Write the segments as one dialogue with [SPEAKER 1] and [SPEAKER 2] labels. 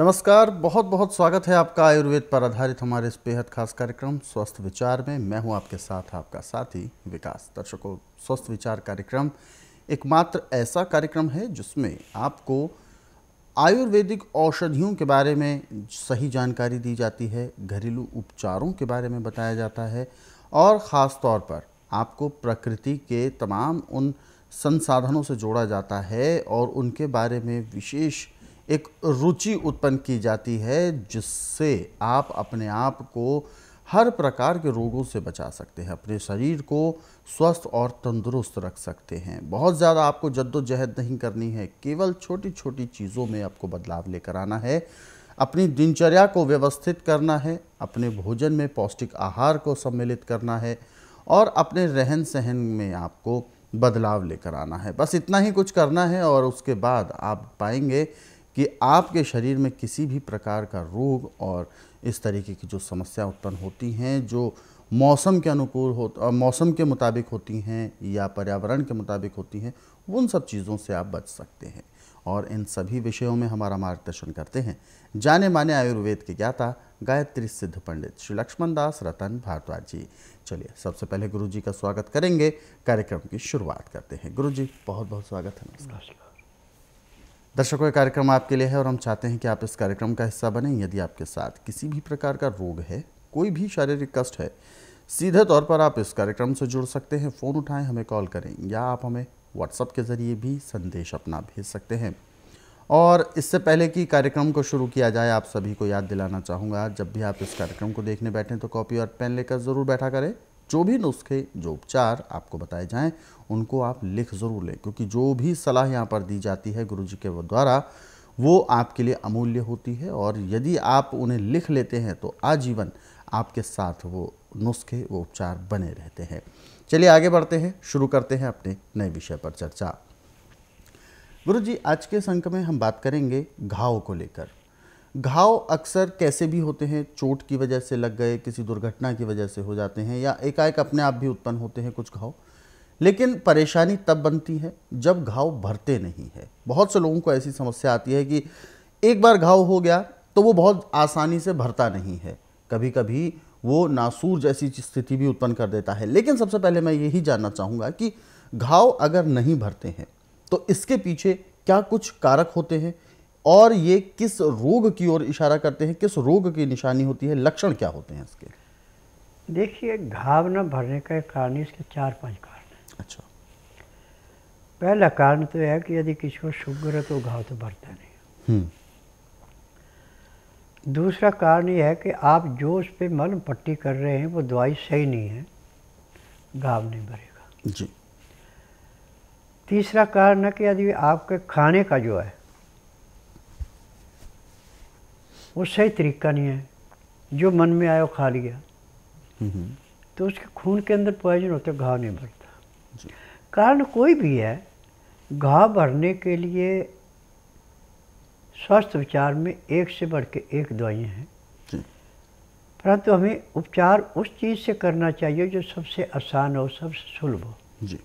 [SPEAKER 1] नमस्कार बहुत बहुत स्वागत है आपका आयुर्वेद पर आधारित हमारे इस बेहद खास कार्यक्रम स्वस्थ विचार में मैं हूं आपके साथ आपका साथी विकास दर्शकों स्वस्थ विचार कार्यक्रम एकमात्र ऐसा कार्यक्रम है जिसमें आपको आयुर्वेदिक औषधियों के बारे में सही जानकारी दी जाती है घरेलू उपचारों के बारे में बताया जाता है और ख़ास तौर पर आपको प्रकृति के तमाम उन संसाधनों से जोड़ा जाता है और उनके बारे में विशेष एक रुचि उत्पन्न की जाती है जिससे आप अपने आप को हर प्रकार के रोगों से बचा सकते हैं अपने शरीर को स्वस्थ और तंदुरुस्त रख सकते हैं बहुत ज़्यादा आपको जद्दोजहद नहीं करनी है केवल छोटी छोटी चीज़ों में आपको बदलाव लेकर आना है अपनी दिनचर्या को व्यवस्थित करना है अपने भोजन में पौष्टिक आहार को सम्मिलित करना है और अपने रहन सहन में आपको बदलाव लेकर आना है बस इतना ही कुछ करना है और उसके बाद आप पाएंगे कि आपके शरीर में किसी भी प्रकार का रोग और इस तरीके की जो समस्या उत्पन्न होती हैं जो मौसम के अनुकूल हो मौसम के मुताबिक होती हैं या पर्यावरण के मुताबिक होती हैं उन सब चीज़ों से आप बच सकते हैं और इन सभी विषयों में हमारा मार्गदर्शन करते हैं जाने माने आयुर्वेद के ज्ञाता गायत्री सिद्ध पंडित श्री लक्ष्मण दास रतन भारद्वाज जी चलिए सबसे पहले गुरु जी का स्वागत करेंगे कार्यक्रम की शुरुआत करते हैं गुरु जी बहुत बहुत स्वागत है नमस्कार दर्शकों कार्यक्रम आपके लिए है और हम चाहते हैं कि आप इस कार्यक्रम का हिस्सा बने यदि आपके साथ किसी भी प्रकार का रोग है कोई भी शारीरिक कष्ट है सीधे तौर पर आप इस कार्यक्रम से जुड़ सकते हैं फ़ोन उठाएं हमें कॉल करें या आप हमें व्हाट्सअप के ज़रिए भी संदेश अपना भेज सकते हैं और इससे पहले कि कार्यक्रम को शुरू किया जाए आप सभी को याद दिलाना चाहूँगा जब भी आप इस कार्यक्रम को देखने बैठें तो कॉपी और पेन लेकर ज़रूर बैठा करें जो भी नुस्खे जो उपचार आपको बताए जाएं उनको आप लिख ज़रूर लें क्योंकि जो भी सलाह यहाँ पर दी जाती है गुरु जी के द्वारा वो आपके लिए अमूल्य होती है और यदि आप उन्हें लिख लेते हैं तो आजीवन आपके साथ वो नुस्खे वो उपचार बने रहते हैं चलिए आगे बढ़ते हैं शुरू करते हैं अपने नए विषय पर चर्चा गुरु जी आज के संक में हम बात करेंगे घाव को लेकर घाव अक्सर कैसे भी होते हैं चोट की वजह से लग गए किसी दुर्घटना की वजह से हो जाते हैं या एकाएक अपने आप भी उत्पन्न होते हैं कुछ घाव लेकिन परेशानी तब बनती है जब घाव भरते नहीं है बहुत से लोगों को ऐसी समस्या आती है कि एक बार घाव हो गया तो वो बहुत आसानी से भरता नहीं है कभी कभी वो नासूर जैसी स्थिति भी उत्पन्न कर देता है लेकिन सबसे पहले मैं यही जानना चाहूँगा कि घाव अगर नहीं भरते हैं तो इसके पीछे क्या कुछ कारक होते हैं और ये किस रोग की ओर इशारा करते हैं किस रोग की निशानी होती है लक्षण क्या होते हैं इसके
[SPEAKER 2] देखिए घाव न भरने का कारण इसके चार पांच कारण है अच्छा पहला कारण तो है कि यदि किसी को शुगर है तो घाव तो भरता नहीं हम्म। दूसरा कारण यह है कि आप जो उस पर मलम पट्टी कर रहे हैं वो दवाई सही नहीं है घाव नहीं भरेगा जी तीसरा कारण है कि यदि आपके खाने का जो है वो सही तरीका नहीं है जो मन में आया वो खा लिया तो उसके खून के अंदर पॉइजन होता है घाव नहीं भरता कारण कोई भी है घाव भरने के लिए स्वास्थ्य विचार में एक से बढ़ के एक दवाइयाँ हैं परंतु हमें उपचार उस चीज़ से करना चाहिए जो सबसे आसान हो सबसे सुलभ हो जी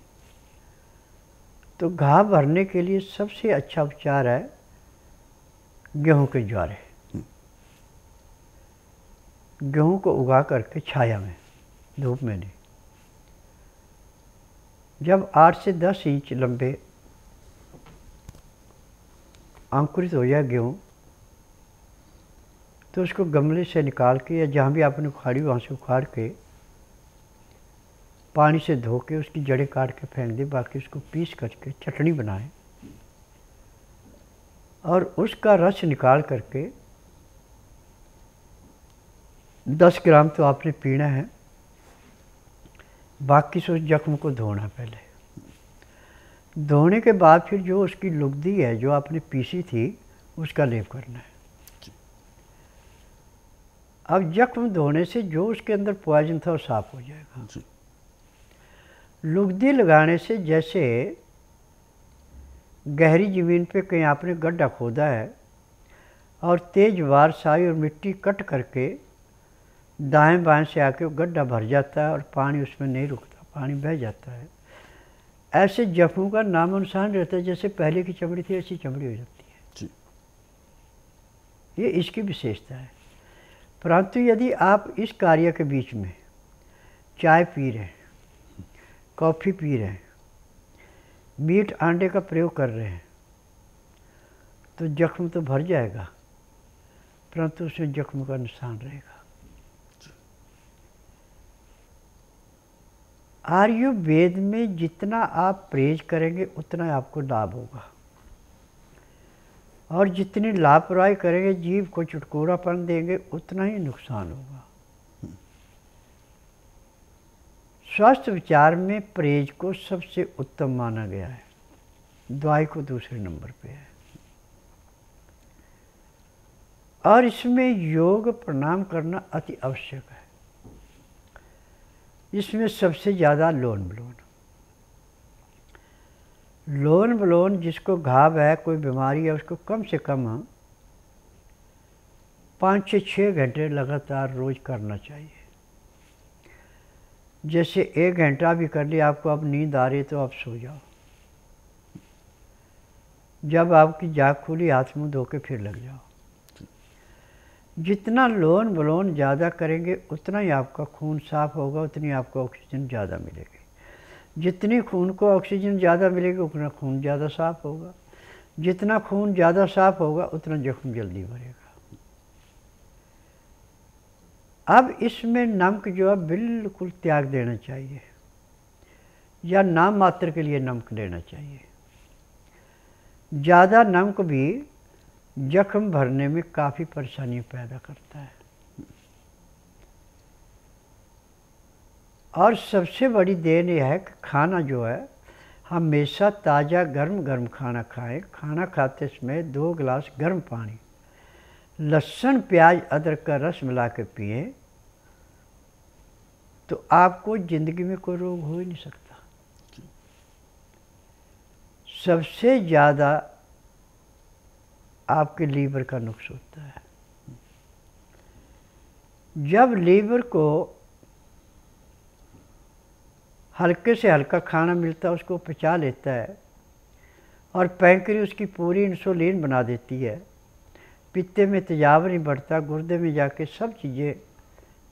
[SPEAKER 2] तो घाव भरने के लिए सबसे अच्छा उपचार है गेहूं के ज्वारे गेहूं को उगा करके छाया में धूप में नहीं जब आठ से दस इंच लंबे अंकुरित हो जाए गेहूँ तो उसको गमले से निकाल के या जहाँ भी आपने उखाड़ी वहाँ से उखाड़ के पानी से धो के उसकी जड़ें काट के फेंक दें बाकी उसको पीस करके चटनी बनाएं और उसका रस निकाल करके दस ग्राम तो आपने पीना है बाकी उस जख्म को धोना पहले धोने के बाद फिर जो उसकी लुगदी है जो आपने पीसी थी उसका लेप करना है अब जख्म धोने से जो उसके अंदर पॉइजन था वो साफ हो जाएगा लुगदी लगाने से जैसे गहरी ज़मीन पे कहीं आपने गड्ढा खोदा है और तेज साई और मिट्टी कट करके दाएं बाएं से आके वो गड्ढा भर जाता है और पानी उसमें नहीं रुकता पानी बह जाता है ऐसे जख्मों का नाम अनुसार रहता है जैसे पहले की चमड़ी थी ऐसी चमड़ी हो जाती है ये इसकी विशेषता है परंतु यदि आप इस कार्य के बीच में चाय पी रहे हैं कॉफ़ी पी रहे हैं मीट अंडे का प्रयोग कर रहे हैं तो जख्म तो भर जाएगा परंतु उसमें जख्म का नुकसान रहेगा आयुर्वेद में जितना आप प्रेज करेंगे उतना आपको लाभ होगा और जितनी लापरवाही करेंगे जीव को चुटकोरापन देंगे उतना ही नुकसान होगा स्वस्थ विचार में प्रेज को सबसे उत्तम माना गया है दवाई को दूसरे नंबर पे है और इसमें योग प्रणाम करना अति आवश्यक है इसमें सबसे ज़्यादा लोन बलोन लोन बलोन जिसको घाव है कोई बीमारी है उसको कम से कम पाँच से छः घंटे लगातार रोज़ करना चाहिए जैसे एक घंटा भी कर लिया आपको अब नींद आ रही तो आप सो जाओ जब आपकी जाग खुली हाथ मुंह धो के फिर लग जाओ जितना लोन बलोन ज़्यादा करेंगे उतना ही आपका खून साफ होगा उतनी आपको ऑक्सीजन ज़्यादा मिलेगी जितनी खून को ऑक्सीजन ज़्यादा मिलेगी उतना खून ज़्यादा साफ होगा जितना खून ज़्यादा साफ होगा उतना जख्म जल्दी भरेगा अब इसमें नमक जो है बिल्कुल त्याग देना चाहिए या नाम मात्र के लिए नमक लेना चाहिए ज़्यादा नमक भी जख्म भरने में काफ़ी परेशानी पैदा करता है और सबसे बड़ी देन यह है कि खाना जो है हमेशा ताज़ा गर्म गर्म खाना खाएं खाना खाते समय दो गिलास गर्म पानी लहसुन प्याज अदरक का रस मिला के पिए तो आपको ज़िंदगी में कोई रोग हो ही नहीं सकता सबसे ज़्यादा आपके लीवर का नुक्स होता है जब लीवर को हल्के से हल्का खाना मिलता है उसको पचा लेता है और पैंकरी उसकी पूरी इंसुलिन बना देती है पित्ते में तेजाब नहीं बढ़ता गुर्दे में जाके सब चीज़ें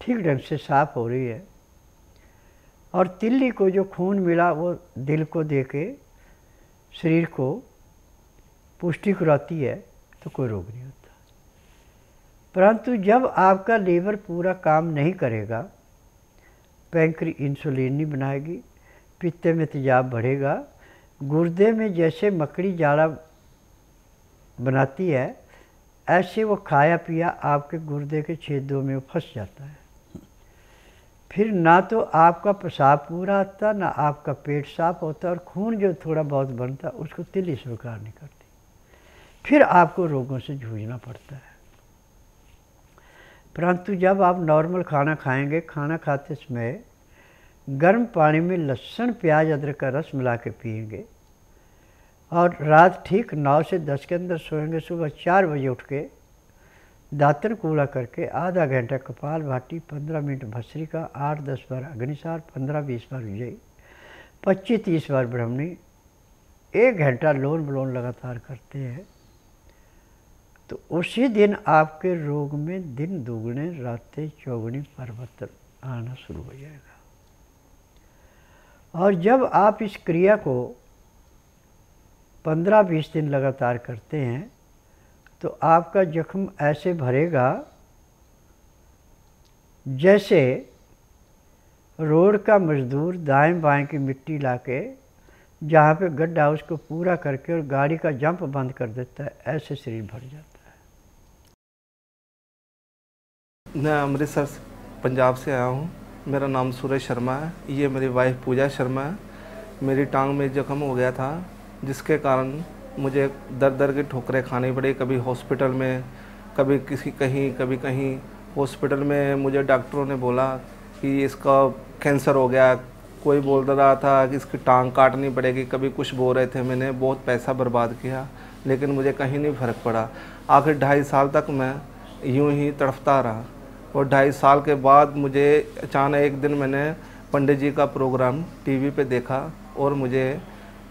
[SPEAKER 2] ठीक ढंग से साफ हो रही है और तिल्ली को जो खून मिला वो दिल को दे के शरीर को पुष्टि कराती है तो कोई रोग नहीं होता परंतु जब आपका लीवर पूरा काम नहीं करेगा पैंक्री इंसुलिन नहीं बनाएगी पित्ते में तेजाब बढ़ेगा गुर्दे में जैसे मकड़ी जाला बनाती है ऐसे वो खाया पिया आपके गुर्दे के छेदों में फंस जाता है फिर ना तो आपका पेशाब पूरा आता ना आपका पेट साफ होता और खून जो थोड़ा बहुत बनता उसको तिली स्वीकार नहीं करता फिर आपको रोगों से जूझना पड़ता है परंतु जब आप नॉर्मल खाना खाएंगे खाना खाते समय गर्म पानी में लहसुन प्याज अदरक का रस मिला के पियेंगे और रात ठीक नौ से दस के अंदर सोएंगे सुबह चार बजे उठ के दातन कूड़ा करके आधा घंटा कपाल भाटी पंद्रह मिनट भस्री का आठ दस बार अग्निशार पंद्रह बीस बार विजयी पच्चीस तीस बार ब्राह्मणी एक घंटा लोन बलोन लगातार करते हैं तो उसी दिन आपके रोग में दिन दोगुने रातें चौगुनी परिवर्तन आना शुरू हो जाएगा और जब आप इस क्रिया को पंद्रह बीस दिन लगातार करते हैं तो आपका जख्म ऐसे भरेगा जैसे रोड का मजदूर दाएं बाएं की मिट्टी लाके जहाँ पे गड्ढा उसको पूरा करके और गाड़ी का जंप बंद कर देता है ऐसे शरीर भर जाता है मैं अमृतसर
[SPEAKER 3] पंजाब से आया हूँ मेरा नाम सूरज शर्मा है ये मेरी वाइफ पूजा शर्मा है मेरी टांग में जख्म हो गया था जिसके कारण मुझे दर दर की ठोकरें खानी पड़ी कभी हॉस्पिटल में कभी किसी कहीं कभी कहीं हॉस्पिटल में मुझे डॉक्टरों ने बोला कि इसका कैंसर हो गया कोई बोल रहा था कि इसकी टांग काटनी पड़ेगी कभी कुछ बोल रहे थे मैंने बहुत पैसा बर्बाद किया लेकिन मुझे कहीं नहीं फ़र्क पड़ा आखिर ढाई साल तक मैं यूं ही तड़फता रहा और ढाई साल के बाद मुझे अचानक एक दिन मैंने पंडित जी का प्रोग्राम टीवी पे देखा और मुझे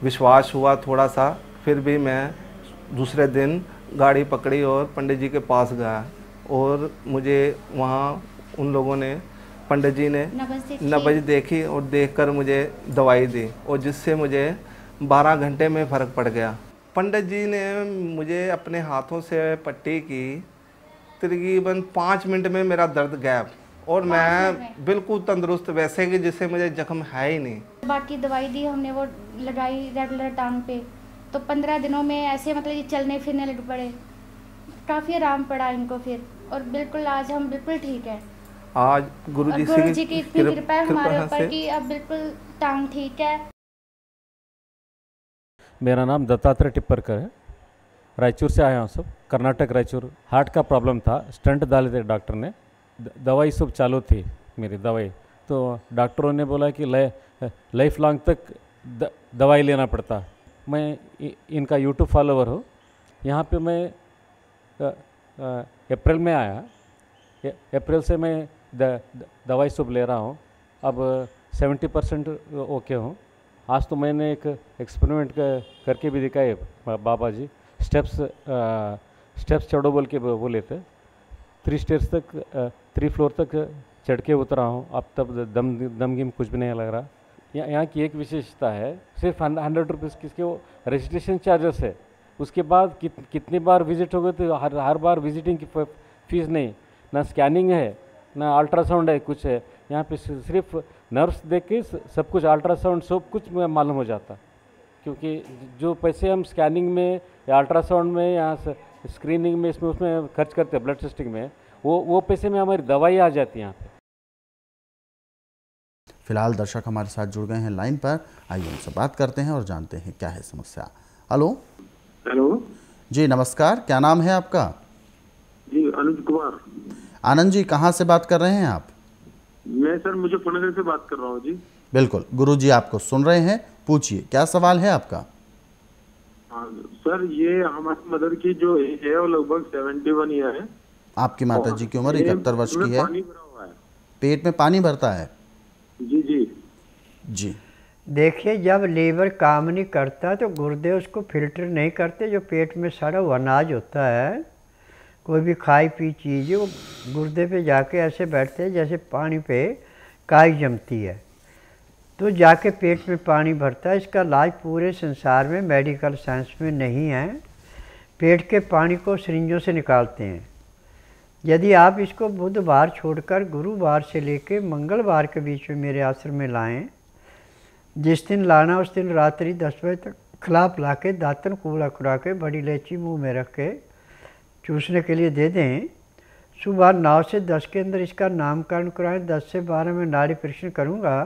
[SPEAKER 3] विश्वास हुआ थोड़ा सा फिर भी मैं दूसरे दिन गाड़ी पकड़ी और पंडित जी के पास गया और मुझे वहाँ उन लोगों ने पंडित जी ने नब्ज देखी और देखकर मुझे दवाई दी और जिससे मुझे 12 घंटे में फ़र्क पड़ गया पंडित जी ने मुझे अपने हाथों से पट्टी की तकरीबन पाँच मिनट में मेरा दर्द गैप और मैं बिल्कुल तंदुरुस्त वैसे कि जिससे मुझे जख्म है ही नहीं
[SPEAKER 2] बाकी दवाई दी हमने वो लगाई रेगुलर टांग पे तो पंद्रह दिनों में ऐसे मतलब ये चलने फिरने लग पड़े काफ़ी आराम पड़ा इनको फिर और बिल्कुल आज हम बिल्कुल ठीक है
[SPEAKER 4] आज गुरु
[SPEAKER 3] जी गुरु जी की इतनी कृपा है हमारे ऊपर कि
[SPEAKER 2] अब बिल्कुल टांग ठीक है
[SPEAKER 4] मेरा नाम दत्तात्रेय टिप्परकर है रायचूर से आया हूँ सब कर्नाटक रायचूर हार्ट का प्रॉब्लम था स्टंट डाले थे डॉक्टर ने दवाई सब चालू थी मेरी दवाई तो डॉक्टरों ने बोला कि लाइफ लॉन्ग तक द, दवाई लेना पड़ता मैं इ, इनका यूट्यूब फॉलोवर हूँ यहाँ पे मैं अप्रैल में आया अप्रैल से मैं दवाई सब ले रहा हूँ अब सेवेंटी परसेंट ओके हूँ आज तो मैंने एक एक्सपेरिमेंट करके भी दिखाए बाबा जी स्टेप्स स्टेप्स चढ़ो बोल के बोले थे थ्री स्टेप्स तक थ्री फ्लोर तक चढ़ के उतरा हूँ अब तब दम दमगीम कुछ भी नहीं लग रहा यहाँ यहाँ की एक विशेषता है सिर्फ हंड्रेड रुपीज़ किसके वो रजिस्ट्रेशन चार्जेस है उसके बाद कित, कितनी बार विज़िट हो गए तो हर हर बार विज़िटिंग की फीस नहीं ना स्कैनिंग है ना अल्ट्रासाउंड है कुछ है यहाँ पे सिर्फ नर्व्स देख के सब कुछ अल्ट्रासाउंड सब कुछ मालूम हो जाता क्योंकि जो पैसे हम स्कैनिंग में या अल्ट्रासाउंड में या स्क्रीनिंग में इसमें उसमें खर्च करते हैं ब्लड टेस्टिंग में वो वो पैसे में हमारी दवाई आ जाती है यहाँ पर
[SPEAKER 1] फिलहाल दर्शक हमारे साथ जुड़ गए हैं लाइन पर आइए उनसे बात करते हैं और जानते हैं क्या है समस्या हेलो हेलो जी नमस्कार क्या नाम है आपका
[SPEAKER 3] जी अनुज कुमार
[SPEAKER 1] आनंद जी कहाँ से बात कर रहे हैं आप
[SPEAKER 4] मैं सर पुणे से बात कर रहा हूँ जी
[SPEAKER 1] बिल्कुल गुरु जी आपको सुन रहे हैं पूछिए क्या सवाल है आपका
[SPEAKER 4] हाँ, सर ये हमारी मदर की जो है वो लगभग सेवेंटी वन ईयर है
[SPEAKER 1] आपकी माता जी की उम्र इकहत्तर वर्ष की है।, है
[SPEAKER 2] पेट में पानी भरता है जी
[SPEAKER 1] जी जी
[SPEAKER 2] देखिए जब लीवर काम नहीं करता तो गुर्दे उसको फिल्टर नहीं करते जो पेट में सारा अनाज होता है कोई भी खाई पी चीज़ वो गुर्दे पे जाके ऐसे बैठते हैं जैसे पानी पे काई जमती है तो जाके पेट में पानी भरता है इसका इलाज पूरे संसार में मेडिकल साइंस में नहीं है पेट के पानी को सरिंजों से निकालते हैं यदि आप इसको बुधवार छोड़कर गुरुवार से कर मंगलवार के बीच में मेरे आश्रम में लाएं जिस दिन लाना उस दिन रात्रि दस बजे तक खिलाफ ला के दातन कूड़ा खुरा के बड़ी इलायची मुँह में रख के चूसने के लिए दे दें सुबह नौ से दस के अंदर इसका नामकरण कराएं दस से बारह में नाड़ी परीक्षण करूँगा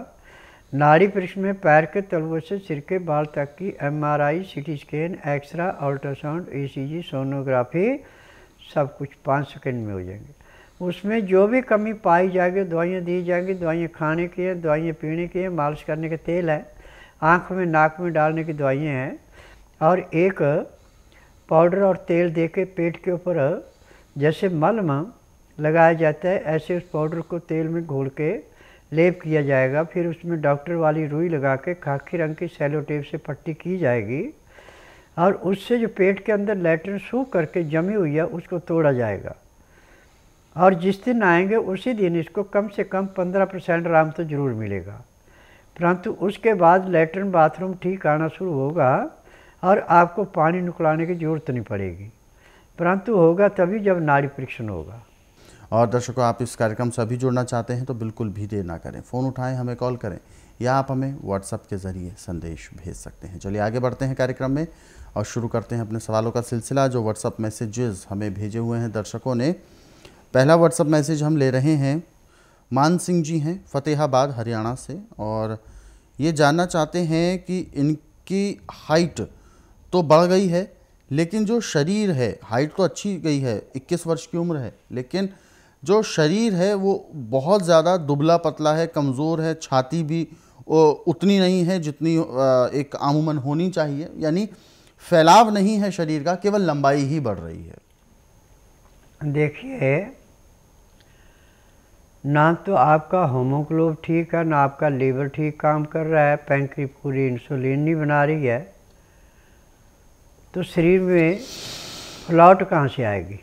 [SPEAKER 2] नाड़ी परीक्षण में पैर के तलवों से सिर के बाल तक की MRI, CT scan x ray ultrasound ECG, sonography सब कुछ पाँच सेकेंड में हो जाएंगे उसमें जो भी कमी पाई जाएगी दवाइयाँ दी जाएंगी दवाइयाँ खाने की हैं दवाइयाँ पीने की हैं मालिश करने के तेल है आँख में नाक में डालने की दवाइयाँ हैं और एक पाउडर और तेल दे के पेट के ऊपर जैसे मलम लगाया जाता है ऐसे उस पाउडर को तेल में घोल के लेप किया जाएगा फिर उसमें डॉक्टर वाली रुई लगा के खाकी रंग की सेलोटेप से पट्टी की जाएगी और उससे जो पेट के अंदर लेटर सूख करके जमी हुई है उसको तोड़ा जाएगा और जिस दिन आएंगे उसी दिन इसको कम से कम पंद्रह परसेंट आराम तो ज़रूर मिलेगा परंतु उसके बाद लेटरिन बाथरूम ठीक आना शुरू होगा और आपको पानी निकलाने की जरूरत नहीं पड़ेगी परंतु होगा तभी जब नारी परीक्षण होगा और दर्शकों आप इस कार्यक्रम से अभी
[SPEAKER 1] जुड़ना चाहते हैं तो बिल्कुल भी देर ना करें फ़ोन उठाएं हमें कॉल करें या आप हमें व्हाट्सएप के ज़रिए संदेश भेज सकते हैं चलिए आगे बढ़ते हैं कार्यक्रम में और शुरू करते हैं अपने सवालों का सिलसिला जो व्हाट्सअप मैसेजेस हमें भेजे हुए हैं दर्शकों ने पहला व्हाट्सअप मैसेज हम ले रहे हैं मान सिंह जी हैं फतेहाबाद हरियाणा से और ये जानना चाहते हैं कि इनकी हाइट तो बढ़ गई है लेकिन जो शरीर है हाइट तो अच्छी गई है 21 वर्ष की उम्र है लेकिन जो शरीर है वो बहुत ज़्यादा दुबला पतला है कमज़ोर है छाती भी उतनी नहीं है जितनी एक आमूमन होनी चाहिए यानी फैलाव नहीं है शरीर का केवल लंबाई ही बढ़ रही है
[SPEAKER 2] देखिए ना तो आपका होमोग्लोब ठीक है ना आपका लीवर ठीक काम कर रहा है पैंक्री पूरी इंसुलिन नहीं बना रही है तो शरीर में फुलावट कहाँ से आएगी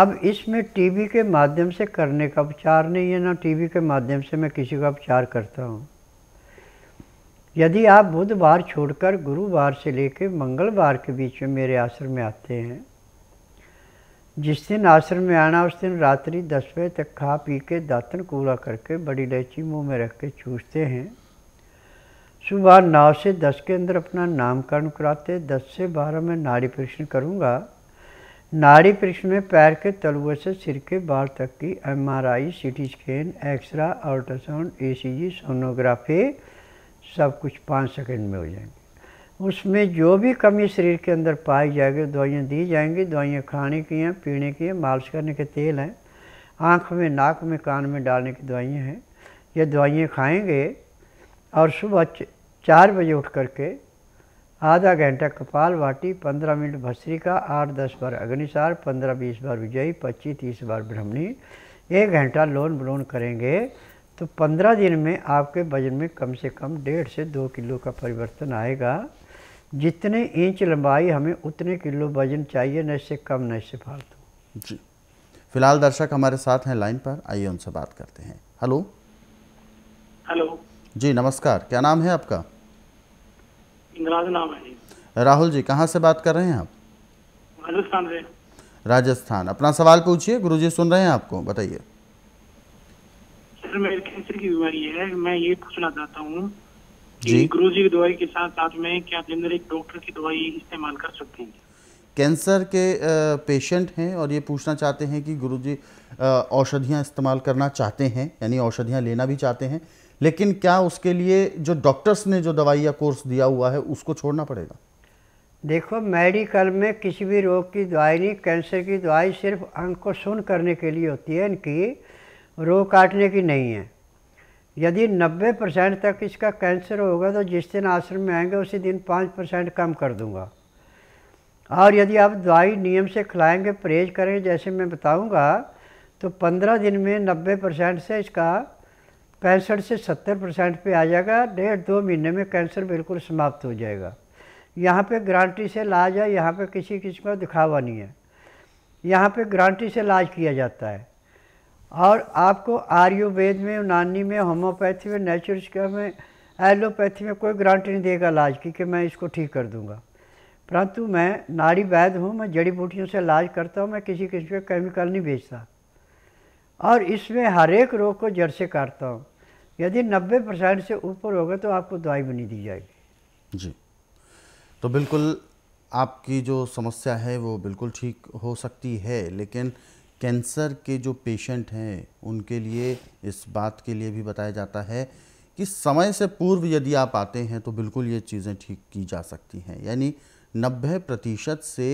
[SPEAKER 2] अब इसमें टीबी के माध्यम से करने का उपचार नहीं है ना टीबी के माध्यम से मैं किसी का उपचार करता हूँ यदि आप बुधवार छोड़कर गुरुवार से लेकर मंगलवार के बीच में मेरे आश्रम में आते हैं जिस दिन आश्रम में आना उस दिन रात्रि दस बजे तक खा पी के दातन कूड़ा करके बड़ी इलायची मुंह में रख के चूसते हैं सुबह नौ से दस के अंदर अपना नामकरण कराते दस से बारह में नाड़ी परीक्षण करूँगा नाड़ी परीक्षण में पैर के तलुए से सिर के बाल तक की M R I C T scan x ray ultrasound E C G sonography सब कुछ पाँच सेकेंड में हो जाएंगे उसमें जो भी कमी शरीर के अंदर पाई जाएगी दवाइयाँ दी जाएंगी दवाइयाँ खाने की हैं पीने की हैं मालिश करने के तेल हैं आँख में नाक में कान में डालने की दवाइयाँ हैं ये दवाइयाँ खाएंगे और सुबह चार बजे उठ करके आधा घंटा कपाल वाटी पंद्रह मिनट भस्त्रिका आठ दस बार अग्निसार पंद्रह बीस बार विजयी पच्चीस तीस बार ब्रह्मणी एक घंटा लोन ब्लोन करेंगे तो पंद्रह दिन में आपके वजन में कम से कम डेढ़ से दो किलो का परिवर्तन आएगा जितने इंच लंबाई हमें उतने किलो वजन चाहिए न इससे कम न इससे फालतू
[SPEAKER 1] जी फिलहाल दर्शक हमारे साथ हैं लाइन पर आइए उनसे बात करते हैं हेलो हेलो जी नमस्कार क्या नाम है आपका
[SPEAKER 4] इंद्राज नाम है जी
[SPEAKER 1] राहुल जी कहाँ से बात कर रहे हैं आप राजस्थान से राजस्थान अपना सवाल पूछिए जी सुन रहे हैं आपको बताइए
[SPEAKER 3] सर मेरे कैंसर की बीमारी है मैं ये पूछना चाहता हूँ जी गुरु जी की दवाई के साथ साथ में क्या डॉक्टर की दवाई इस्तेमाल कर
[SPEAKER 4] सकते हैं
[SPEAKER 1] कैंसर के पेशेंट हैं और ये पूछना चाहते हैं कि गुरुजी औषधियाँ इस्तेमाल करना चाहते हैं यानी औषधियाँ लेना भी चाहते हैं लेकिन क्या उसके लिए जो डॉक्टर्स ने जो दवाई या कोर्स दिया हुआ है उसको छोड़ना पड़ेगा
[SPEAKER 2] देखो मेडिकल में किसी भी रोग की दवाई नहीं कैंसर की दवाई सिर्फ अंग को सुन करने के लिए होती है इनकी रोग काटने की नहीं है यदि 90 परसेंट तक इसका कैंसर होगा तो जिस दिन आश्रम में आएंगे उसी दिन 5 परसेंट कम कर दूंगा और यदि आप दवाई नियम से खिलाएंगे परहेज करेंगे जैसे मैं बताऊंगा तो 15 दिन में 90 परसेंट से इसका पैंसठ से सत्तर परसेंट पर आ जाएगा डेढ़ दो महीने में कैंसर बिल्कुल समाप्त हो जाएगा यहाँ पे गारंटी से इलाज है यहाँ पे किसी किस्म का दिखावा नहीं है यहाँ पे गारंटी से इलाज किया जाता है और आपको आयुर्वेद में यूनानी में होम्योपैथी में नेचुरल में एलोपैथी में कोई गारंटी नहीं देगा इलाज की कि मैं इसको ठीक कर दूँगा परंतु मैं नाड़ी वैद हूँ मैं जड़ी बूटियों से इलाज करता हूँ मैं किसी किस्म का केमिकल नहीं बेचता और इसमें हर एक रोग को जड़ से काटता हूँ यदि 90 परसेंट से ऊपर होगा तो आपको दवाई बनी दी जाएगी जी तो बिल्कुल
[SPEAKER 1] आपकी जो समस्या है वो बिल्कुल ठीक हो सकती है लेकिन कैंसर के जो पेशेंट हैं उनके लिए इस बात के लिए भी बताया जाता है कि समय से पूर्व यदि आप आते हैं तो बिल्कुल ये चीज़ें ठीक की जा सकती हैं यानी नब्बे प्रतिशत से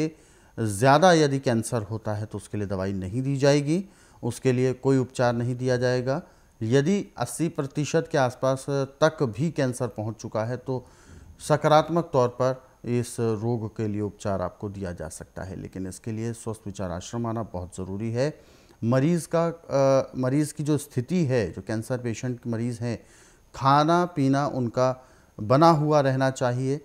[SPEAKER 1] ज़्यादा यदि कैंसर होता है तो उसके लिए दवाई नहीं दी जाएगी उसके लिए कोई उपचार नहीं दिया जाएगा यदि 80 प्रतिशत के आसपास तक भी कैंसर पहुंच चुका है तो सकारात्मक तौर पर इस रोग के लिए उपचार आपको दिया जा सकता है लेकिन इसके लिए स्वस्थ विचार आश्रम आना बहुत ज़रूरी है मरीज़ का आ, मरीज़ की जो स्थिति है जो कैंसर पेशेंट मरीज़ हैं खाना पीना उनका बना हुआ रहना चाहिए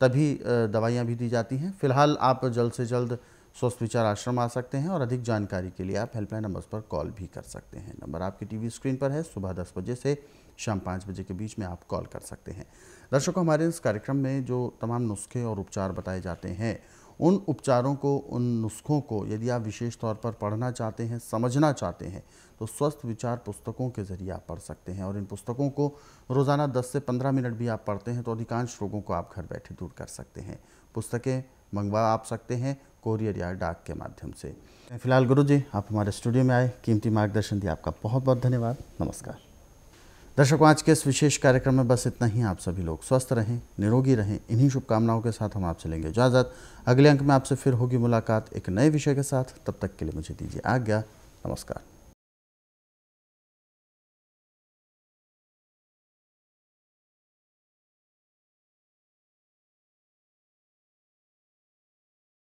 [SPEAKER 1] तभी दवाइयाँ भी दी जाती हैं फिलहाल आप जल्द से जल्द स्वस्थ विचार आश्रम आ सकते हैं और अधिक जानकारी के लिए आप हेल्पलाइन नंबर्स पर कॉल भी कर सकते हैं नंबर आपकी टीवी स्क्रीन पर है सुबह दस बजे से शाम पाँच बजे के बीच में आप कॉल कर सकते हैं दर्शकों हमारे इस कार्यक्रम में जो तमाम नुस्खे और उपचार बताए जाते हैं उन उपचारों को उन नुस्खों को यदि आप विशेष तौर पर पढ़ना चाहते हैं समझना चाहते हैं तो स्वस्थ विचार पुस्तकों के जरिए आप पढ़ सकते हैं और इन पुस्तकों को रोज़ाना 10 से 15 मिनट भी आप पढ़ते हैं तो अधिकांश रोगों को आप घर बैठे दूर कर सकते हैं पुस्तकें मंगवा आप सकते हैं कोरियर या डाक के माध्यम से फिलहाल गुरु जी आप हमारे स्टूडियो में आए कीमती मार्गदर्शन दिया आपका बहुत बहुत धन्यवाद नमस्कार दर्शकों आज के इस विशेष कार्यक्रम में बस इतना ही आप सभी लोग स्वस्थ रहें निरोगी रहें इन्हीं शुभकामनाओं के साथ हम आपसे लेंगे इजाज़त अगले अंक में आपसे फिर होगी मुलाकात एक नए विषय के साथ तब तक के लिए मुझे दीजिए आज्ञा नमस्कार